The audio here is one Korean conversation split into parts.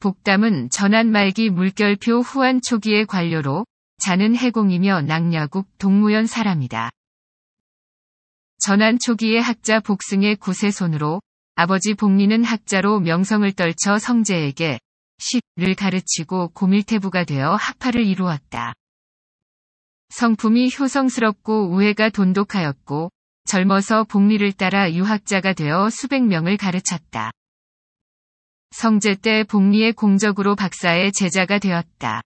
복담은 전한 말기 물결표 후한 초기의 관료로 자는 해공이며 낙야국 동무연 사람이다. 전한 초기의 학자 복승의 구세손으로 아버지 복리는 학자로 명성을 떨쳐 성재에게 시를 가르치고 고밀태부가 되어 학파를 이루었다. 성품이 효성스럽고 우애가 돈독하였고 젊어서 복리를 따라 유학자가 되어 수백 명을 가르쳤다. 성제 때 복리의 공적으로 박사의 제자가 되었다.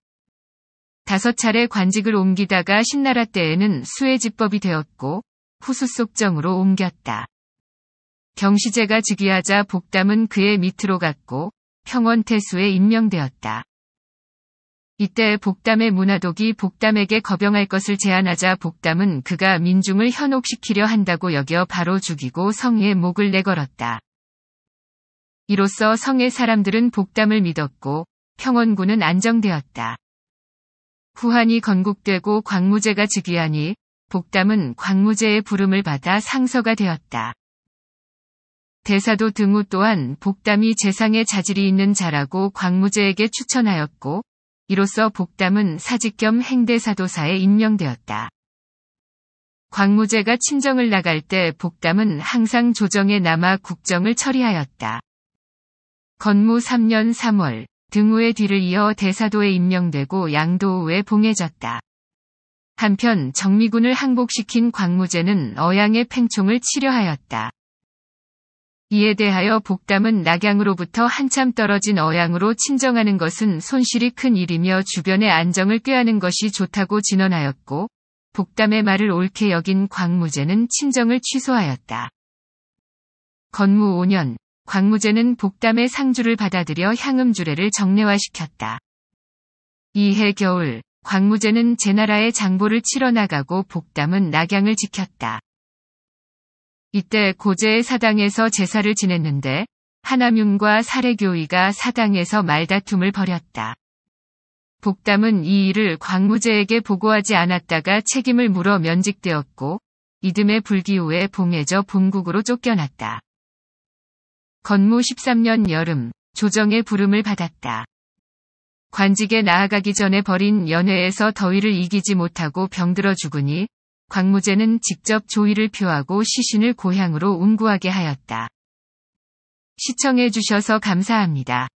다섯 차례 관직을 옮기다가 신나라 때에는 수해지법이 되었고 후수속정으로 옮겼다. 경시제가 즉위하자 복담은 그의 밑으로 갔고 평원태수에 임명되었다. 이때 복담의 문화독이 복담에게 거병할 것을 제안하자 복담은 그가 민중을 현혹시키려 한다고 여겨 바로 죽이고 성의 의 목을 내걸었다. 이로써 성의 사람들은 복담을 믿었고 평원군은 안정되었다. 후한이 건국되고 광무제가 즉위하니 복담은 광무제의 부름을 받아 상서가 되었다. 대사도 등우 또한 복담이 재상의 자질이 있는 자라고 광무제에게 추천하였고 이로써 복담은 사직 겸 행대사도사에 임명되었다. 광무제가 친정을 나갈 때 복담은 항상 조정에 남아 국정을 처리하였다. 건무 3년 3월 등우의 뒤를 이어 대사도에 임명되고 양도우에 봉해졌다. 한편 정미군을 항복시킨 광무제는 어양의 팽총을 치려하였다. 이에 대하여 복담은 낙양으로부터 한참 떨어진 어양으로 친정하는 것은 손실이 큰 일이며 주변의 안정을 꾀하는 것이 좋다고 진언하였고, 복담의 말을 옳게 여긴 광무제는 친정을 취소하였다. 건무 5년, 광무제는 복담의 상주를 받아들여 향음주례를 정례화시켰다. 이해 겨울, 광무제는 제나라의 장보를 치러 나가고 복담은 낙양을 지켰다. 이때 고제의 사당에서 제사를 지냈는데 하남윤과 사례교의가 사당에서 말다툼을 벌였다. 복담은 이 일을 광무제에게 보고하지 않았다가 책임을 물어 면직되었고 이듬해 불기후에 봉해져 본국으로 쫓겨났다. 건무 13년 여름 조정의 부름을 받았다. 관직에 나아가기 전에 벌인 연회에서 더위를 이기지 못하고 병들어 죽으니 광무제는 직접 조의를 표하고 시신을 고향으로 운구하게 하였다. 시청해 주셔서 감사합니다.